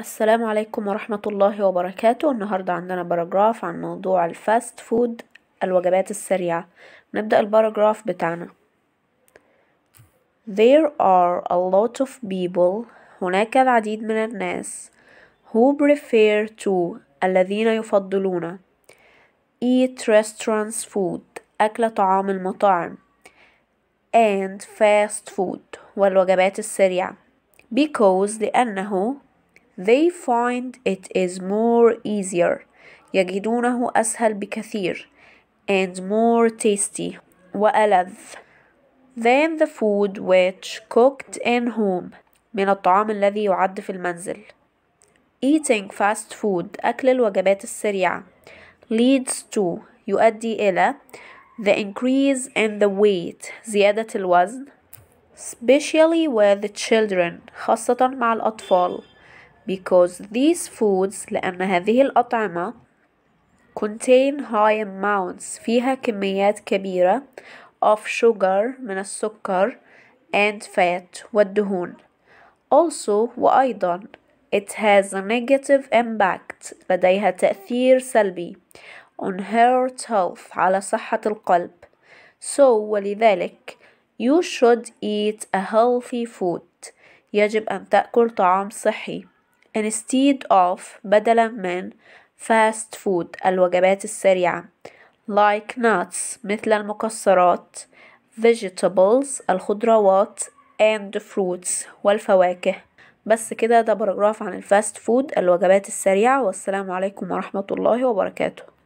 السلام عليكم ورحمة الله وبركاته النهاردة عندنا باراجراف عن موضوع الفاست فود الوجبات السريعة نبدأ الباراجراف بتاعنا There are a lot of people هناك العديد من الناس who prefer to الذين يفضلون eat restaurants food أكل طعام المطاعم and fast food والوجبات السريعة because لأنه They find it is more easier يجدونه أسهل بكثير and more tasty وألذ than the food which cooked in home من الطعام الذي يعد في المنزل eating fast food أكل الوجبات السريعة leads to يؤدي إلى the increase in the weight زيادة الوزن especially with children خاصة مع الأطفال because these foods لأن هذه الأطعمة contain high amounts فيها كميات كبيرة of sugar من السكر and fat والدهون also وأيضا it has a negative impact لديها تأثير سلبي on her health على صحة القلب so ولذلك you should eat a healthy food يجب أن تأكل طعام صحي instead of بدلا من fast food الوجبات السريعة like nuts مثل المكسرات vegetables الخضروات and fruits والفواكه بس كده ده براجراف عن الفاست فود الوجبات السريعة والسلام عليكم ورحمة الله وبركاته